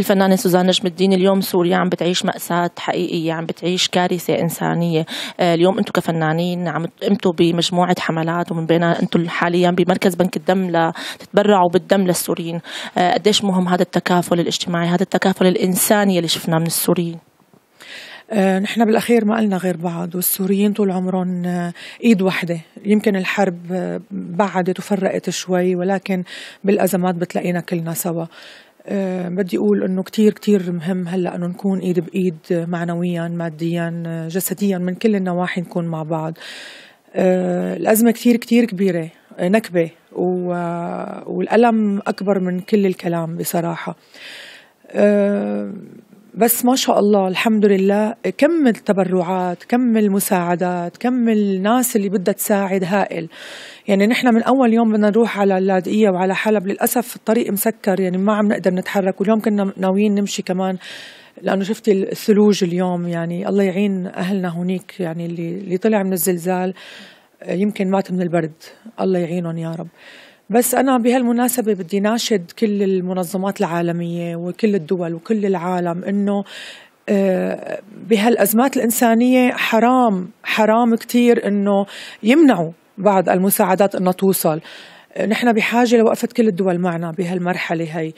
الفنانة سوزان نجم الدين اليوم سوريا عم بتعيش مأساة حقيقية عم بتعيش كارثة إنسانية آه، اليوم أنتم كفنانين عم قمتوا بمجموعة حملات ومن بينها أنتم حاليا بمركز بنك الدم لتتبرعوا بالدم للسوريين آه، قديش مهم هذا التكافل الاجتماعي هذا التكافل الإنساني اللي شفناه من السوريين آه، نحن بالاخير ما قلنا غير بعض والسوريين طول عمرهم ايد وحده يمكن الحرب بعدت وفرقت شوي ولكن بالازمات بتلاقينا كلنا سوا آه، بدي أقول أنه كتير كتير مهم هلأ أنه نكون إيد بإيد معنويا ماديا آه، جسديا من كل النواحي نكون مع بعض آه، الأزمة كتير كتير كبيرة نكبة و... والألم أكبر من كل الكلام بصراحة بس ما شاء الله الحمد لله كم التبرعات كم المساعدات كم الناس اللي بدها تساعد هائل يعني نحن من اول يوم بدنا نروح على اللاذقيه وعلى حلب للاسف الطريق مسكر يعني ما عم نقدر نتحرك واليوم كنا ناويين نمشي كمان لانه شفتي الثلوج اليوم يعني الله يعين اهلنا هونيك يعني اللي اللي طلع من الزلزال يمكن مات من البرد الله يعينهم يا رب بس أنا بهالمناسبة بدي ناشد كل المنظمات العالمية وكل الدول وكل العالم إنه آه، بهالأزمات الإنسانية حرام حرام كتير إنه يمنعوا بعض المساعدات إنها توصل نحن بحاجة لوقفة كل الدول معنا بهالمرحلة هي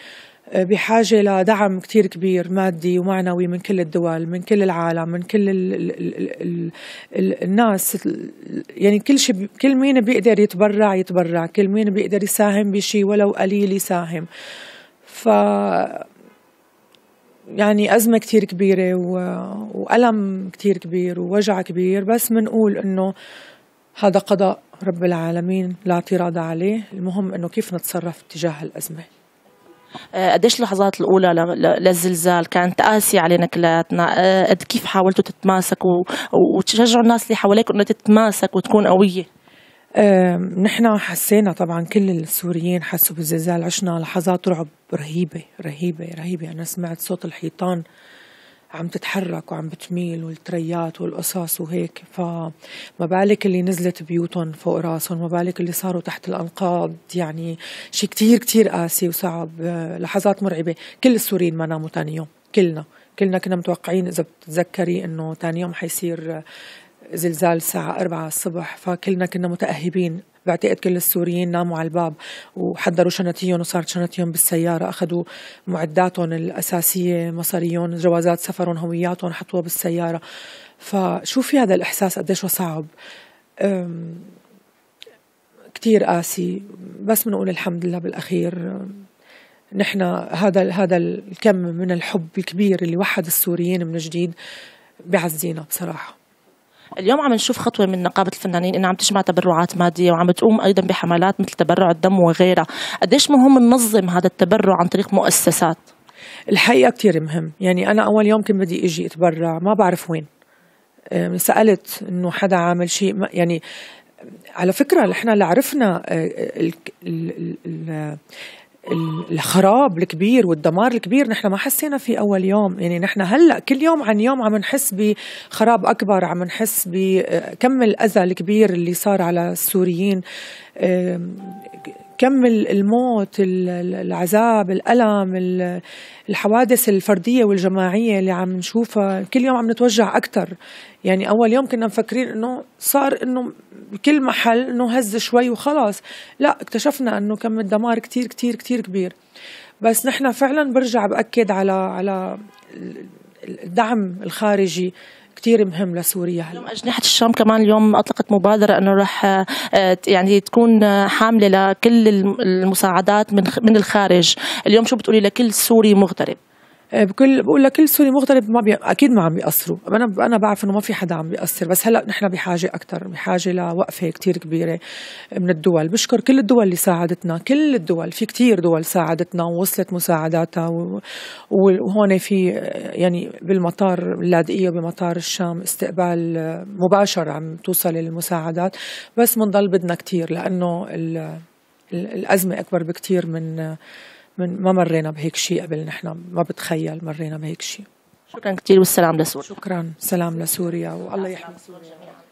بحاجة لدعم كتير كبير مادي ومعنوي من كل الدول من كل العالم من كل ال ال ال الناس يعني كل شيء كل مين بيقدر يتبرع يتبرع كل مين بيقدر يساهم بشيء ولو قليل يساهم ف يعني أزمة كتير كبيرة و... وألم كتير كبير ووجع كبير بس منقول إنه هذا قضاء رب العالمين لا اعتراض عليه المهم إنه كيف نتصرف تجاه الأزمة آه، قديش اللحظات الاولى للزلزال كانت قاسيه علينا كلياتنا آه، قد كيف حاولتوا تتماسكوا وتشجعوا الناس اللي حواليك انه تتماسك وتكون قويه نحن حسينا طبعا كل السوريين حسوا بالزلزال عشنا لحظات رعب رهيبة رهيبة رهيبة أنا سمعت صوت الحيطان عم تتحرك وعم بتميل والتريات والقصص وهيك فما بالك اللي نزلت بيوتهم فوق راسهم ما بالك اللي صاروا تحت الأنقاض يعني شيء كتير كتير قاسي وصعب لحظات مرعبة كل السوريين ما ناموا ثاني يوم كلنا كلنا كنا متوقعين إذا بتتذكري إنه ثاني يوم حيصير زلزال الساعة أربعة الصبح فكلنا كنا متأهبين بعتقد كل السوريين ناموا على الباب وحضروا شنطيهم وصارت شنطيهم بالسياره اخذوا معداتهم الاساسيه مصاريهم جوازات سفرهم هوياتهم حطوها بالسياره فشو في هذا الاحساس قديش صعب كتير قاسي بس بنقول الحمد لله بالاخير نحن هذا هذا الكم من الحب الكبير اللي وحد السوريين من جديد بيعزينا بصراحه اليوم عم نشوف خطوه من نقابه الفنانين انها عم تجمع تبرعات ماديه وعم تقوم ايضا بحملات مثل تبرع الدم وغيرها قديش مهم ننظم هذا التبرع عن طريق مؤسسات الحقيقه كثير مهم يعني انا اول يوم كنت بدي اجي اتبرع ما بعرف وين سالت انه حدا عامل شيء يعني على فكره نحن اللي عرفنا أه، الخراب الكبير والدمار الكبير نحن ما حسينا في اول يوم يعني نحن هلا كل يوم عن يوم عم نحس بخراب اكبر عم نحس بكم الاذى الكبير اللي صار على السوريين كم الموت العذاب الألم الحوادث الفردية والجماعية اللي عم نشوفها كل يوم عم نتوجع أكثر يعني أول يوم كنا مفكرين إنه صار إنه بكل محل إنه هز شوي وخلاص لا اكتشفنا إنه كم الدمار كتير كتير كتير كبير بس نحن فعلا برجع بأكد على على الدعم الخارجي كتير مهم لسوريا هلا أجنحة الشام كمان اليوم أطلقت مبادرة أنه راح آه، يعني تكون آه، حاملة لكل المساعدات من من الخارج اليوم شو بتقولي لكل سوري مغترب آه، بكل بقول لكل سوري مغترب ما بي... اكيد ما عم بيأثروا انا انا بعرف انه ما في حدا عم بيأثر بس هلا نحن بحاجه اكثر بحاجه لوقفه كتير كبيره من الدول بشكر كل الدول اللي ساعدتنا كل الدول في كتير دول ساعدتنا ووصلت مساعداتها و... وهون في آه، يعني بالمطار اللاذقيه وبمطار الشام استقبال آه، مباشر عم توصل المساعدات بس بنضل بدنا كتير لانه ال... الازمه اكبر بكتير من من ما مرينا بهيك شيء قبل نحن ما بتخيل مرينا بهيك شيء شكرا كثير والسلام لسوريا شكرا سلام لسوريا والله يحمي سوريا